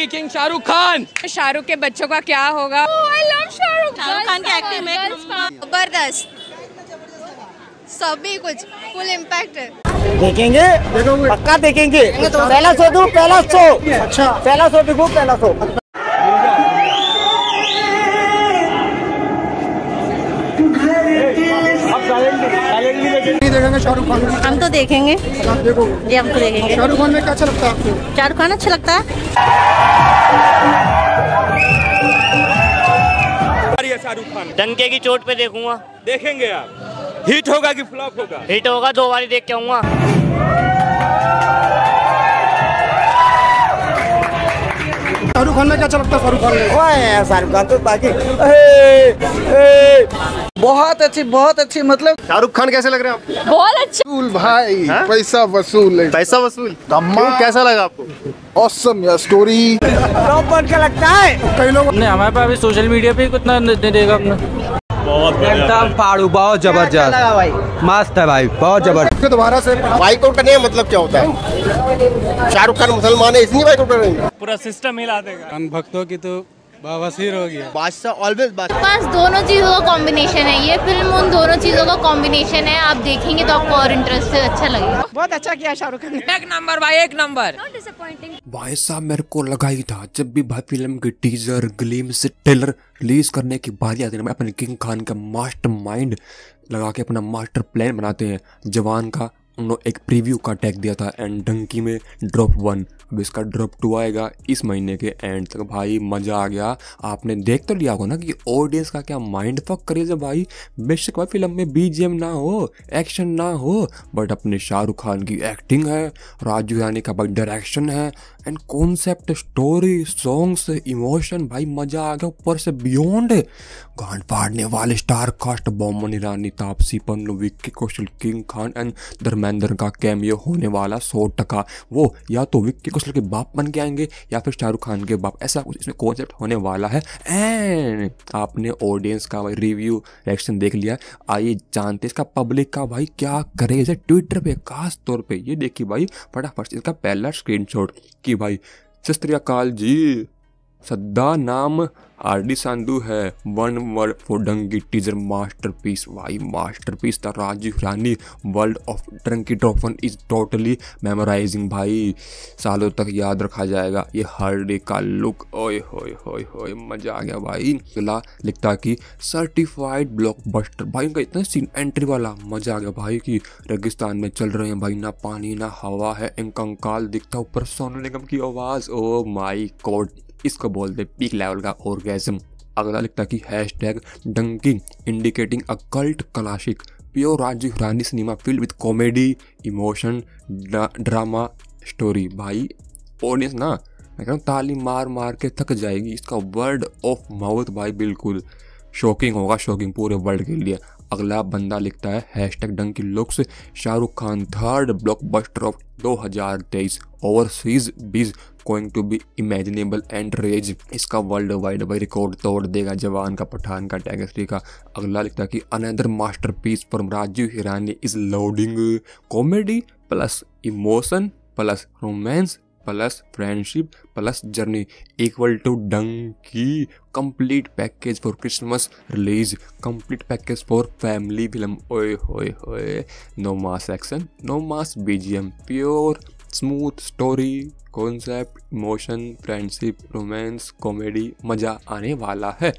Deputy king Shahrukh Khan Shahrukh के बच्चों का क्या होगा जबरदस्त oh, सभी कुछ फुल इम्पैक्ट देखेंगे पक्का देखेंगे तो पहला सो दू पहला सो अच्छा पहला सो देखो पहला सो देखेंगे शाहरुख खान हम तो देखेंगे जी हम तो देखेंगे शाहरुख खान में क्या अच्छा लगता है आपको शाहरुख खान अच्छा लगता है शाहरुख खान डंके की चोट पे देखूंगा देखेंगे आप हिट होगा कि फ्लॉप होगा हिट होगा दो बारी देख के आऊंगा शाहरुख खान में क्या अच्छा लगता है शाहरुख खान शाहरुख खान तो बाकी बहुत अच्छी बहुत अच्छी मतलब शाहरुख खान कैसे लग रहे हैं आपको बहुत अच्छे वसूल भाई हा? पैसा वसूल है पैसा वसूल धम्मा कैसा लगा आपको ऑसम या स्टोरी लगता है कई लोग हमारे पास अभी सोशल मीडिया पे कितना देगा अपना एकदम फाड़ू बहुत जबरदस्त मस्त है भाई बहुत जबरदस्त दोबारा से बाइक आउट करने मतलब क्या होता है शाहरुख खान मुसलमान है इसलिए बाइक आउट करेंगे पूरा सिस्टम हिला देगा भक्तों की तो बावसीर हो गया बादशाह ऑलवेज पास दोनों चीज़ों का कॉम्बिनेशन है ये फिल्म उन दोनों चीज़ों का कॉम्बिनेशन है आप देखेंगे तो आपको और इंटरेस्ट से अच्छा लगेगा बहुत अच्छा किया शाहरुख खान एक नंबर भाई एक नंबर भाई साहब मेरे को लगा ही था जब भी भाई फिल्म की टीजर ग्लीम से ट्रेलर रिलीज करने की बारी आती है मैं अपने किंग खान का मास्टर माइंड लगा के अपना मास्टर प्लान बनाते हैं जवान का उन्होंने एक प्रीव्यू का टैग दिया था एंड डंकी में ड्रॉप वन अब इसका ड्रॉप टू आएगा इस महीने के एंड तक भाई मज़ा आ गया आपने देख तो लिया होगा ना कि ऑडियंस का क्या माइंड फक करेज है भाई बेशक भाई फिल्म में बीजीएम ना हो एक्शन ना हो बट अपने शाहरुख खान की एक्टिंग है राजू यानी का भाई डायरेक्शन है and concept story songs emotion भाई मज़ा आ गया ऊपर से बियॉन्ड गांड फाड़ने वाले star cast Boman Irani Taapsee Pannu Vicky Kaushal king Khan and Dharmendra Dharmendra का कैमियो होने वाला सौ टका वो या तो विक्की कौशल के बाप बन के आएंगे या फिर शाहरुख खान के बाप ऐसा कुछ इसमें कॉन्सेप्ट होने वाला है एंड आपने ऑडियंस का भाई रिव्यू रिएक्शन देख लिया आइए जानते इसका पब्लिक का भाई क्या करे इसे ट्विटर पे खास तौर पे ये देखिए भाई फटाफट इसका पहला स्क्रीनशॉट कि भाई सत जी सद्दा नाम आर डी सांधू है वन वर्ल्ड फोडंगी teaser masterpiece why masterpiece the Rajiv Rani world of ड्रंकी ड्रॉपन इज टोटली मेमोराइजिंग भाई सालों तक याद रखा जाएगा ये हर डे का लुक ओए होए होए होए मजा आ गया भाई अगला लिखता कि सर्टिफाइड ब्लॉकबस्टर भाई उनका इतना सीन एंट्री वाला मजा आ गया भाई कि रेगिस्तान में चल रहे हैं भाई ना पानी ना हवा है कंकाल दिखता ऊपर सोनू निगम की आवाज़ ओ माई कोट इसको बोलते पीक लेवल का और ऑर्गेजम अगला लिखता कि hash tag Dunki indicating a cult classic pure Rajiv Rani cinema filled with comedy emotion drama story भाई ऑडियंस ना मैं कह रहा ताली मार मार के थक जाएगी इसका वर्ड ऑफ माउथ भाई बिल्कुल शॉकिंग होगा शॉकिंग पूरे वर्ल्ड के लिए अगला बंदा लिखता है hash tag Dunki looks Shahrukh Khan third blockbuster of 2023 overseas biz going to be imaginable and rage इसका वर्ल्ड वाइड भाई रिकॉर्ड तोड़ देगा जवान का पठान का टैगर थ्री का अगला लिखता कि another masterpiece from Rajiv Hirani is loading comedy plus emotion plus romance plus friendship plus journey equal to Dunki complete package for Christmas release complete package for family film ओए होए होए no mass action no mass BGM pure smooth story concept emotion friendship romance comedy मज़ा आने वाला है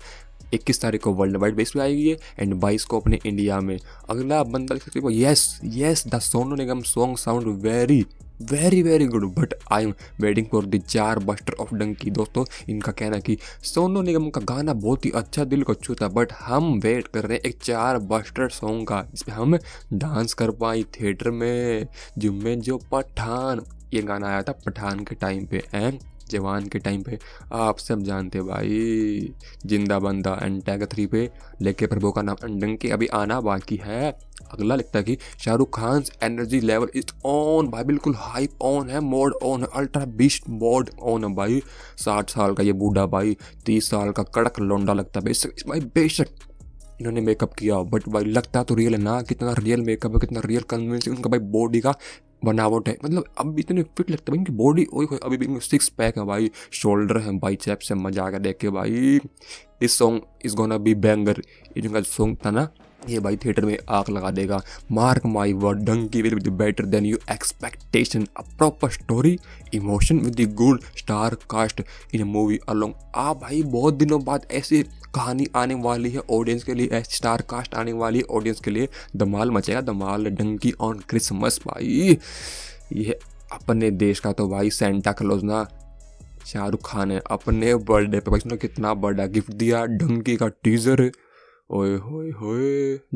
इक्कीस तारीख को वर्ल्ड वाइड बेस पे आएगी है एंड 22 को अपने इंडिया में अगला बंदा लिख सकते yes yes the Sonu Nigam song sound very very very good but I am waiting for the chartbuster of Dunki दोस्तों इनका कहना कि सोनू निगम का गाना बहुत ही अच्छा दिल को छूता बट हम वेट कर रहे हैं एक चार बस्टर सॉन्ग का इसमें हम डांस कर पाए थिएटर में जुम्मे जो पठान ये गाना आया था पठान के टाइम पे एंड जवान के टाइम पे आप सब जानते भाई जिंदा बंदा एंड टैग थ्री पे लेके प्रभु का नाम अंडंग के अभी आना बाकी है अगला लिखता है कि Shahrukh Khan energy level is on भाई बिल्कुल हाइप ऑन है मोड ऑन है अल्ट्रा बीस्ट मोड ऑन है भाई साठ साल का ये बूढ़ा भाई तीस साल का कड़क लौंडा लगता है बेशक भाई बेशक इन्होंने मेकअप किया बट भाई लगता तो रियल है ना कितना रियल मेकअप है कितना रियल कन्विंसिंग उनका भाई बॉडी का बनावट है मतलब अब इतने फिट लगते हैं इनकी बॉडी और अभी भी इनके सिक्स पैक है भाई शोल्डर है भाई चैप्स है मजा आ गया देख के भाई this song is gonna be banger ये जो सॉन्ग था ना ये भाई थिएटर में आग लगा देगा mark my word Dunki will with better than you expectation a proper story emotion with the good star cast in movie along आ भाई बहुत दिनों बाद ऐसी कहानी आने वाली है ऑडियंस के लिए ऐसी स्टार कास्ट आने वाली है ऑडियंस के लिए दमाल मचेगा दमाल डंकी ऑन क्रिसमस भाई ये अपने देश का तो भाई सेंटा क्लोज ना शाहरुख खान है अपने बर्थडे पर भाई कितना बड़ा गिफ्ट दिया डंकी का टीजर ओए होए होए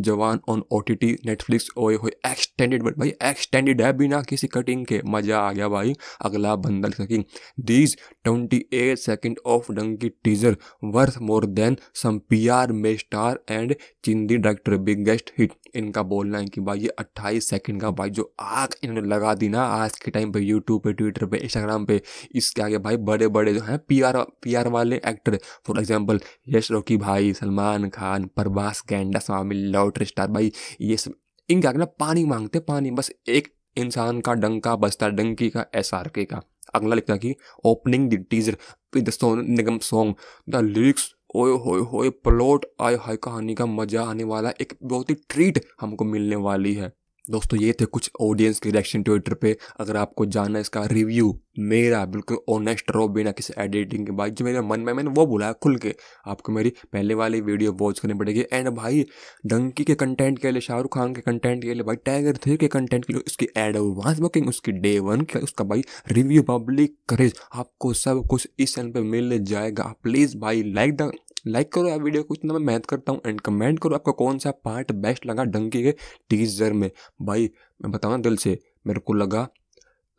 Jawan on O T T Netflix ओए होए एक्सटेंडेड बट भाई एक्सटेंडेड है बिना किसी कटिंग के मज़ा आ गया भाई अगला बंदल सकिंग these twenty eight second of Dunki teaser worth more than some P R made star and चिंदी डायरेक्टर बिगेस्ट हिट इनका बोलना है कि भाई ये 28 सेकंड का भाई जो आग इन्होंने लगा दी ना आज के टाइम पे यूट्यूब पे ट्विटर पे इंस्टाग्राम पे इसके आगे भाई बड़े बड़े जो हैं पीआर पीआर वाले actor for example Yash Rocky भाई सलमान खान प्रभास गैंडा स्वामी लॉटर स्टार भाई ये सब इनके आगे ना पानी मांगते पानी बस एक इंसान का डंका बसता डंकी का एस आर के का अगला लिखता कि opening the teaser with the Sonu Nigam song the lyrics ओए होए होए प्लॉट आय हाय कहानी का मजा आने वाला एक बहुत ही ट्रीट हमको मिलने वाली है दोस्तों ये थे कुछ ऑडियंस के रिएक्शन ट्विटर पे अगर आपको जानना है इसका रिव्यू मेरा बिल्कुल ऑनेस्ट रहो बिना किसी एडिटिंग के बाद जो मेरे मन में मैंने वो बोला है खुल के आपको मेरी पहले वाली वीडियो वॉच करनी पड़ेगी एंड भाई डंकी के कंटेंट के लिए शाहरुख खान के कंटेंट के लिए भाई टाइगर थ्री के कंटेंट के लिए उसकी एड एडवांस बुकिंग उसकी डे वन के उसका भाई रिव्यू पब्लिक करेज आपको सब कुछ इस चैनल पर मिल जाएगा प्लीज़ भाई लाइक द लाइक करो आप वीडियो को इतना मैं मेहनत करता हूँ एंड कमेंट करो आपका कौन सा पार्ट बेस्ट लगा डंकी के टीजर में भाई मैं बताऊँ दिल से मेरे को लगा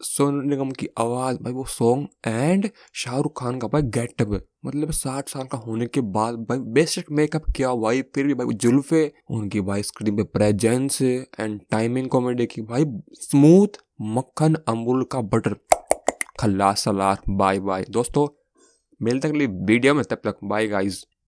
सोनू निगम की आवाज़ भाई वो सॉन्ग एंड शाहरुख खान का भाई गेटअप मतलब साठ साल का होने के बाद भाई बेसिक मेकअप किया भाई फिर भी भाई जुल्फे उनकी भाई स्क्रीन पे प्रेजेंस एंड टाइमिंग कॉमेडी की भाई स्मूथ मक्खन अमूल का बटर खल्ला सलार बाय बाय दोस्तों मिलते अगली वीडियो में तब तक बाय गाइज़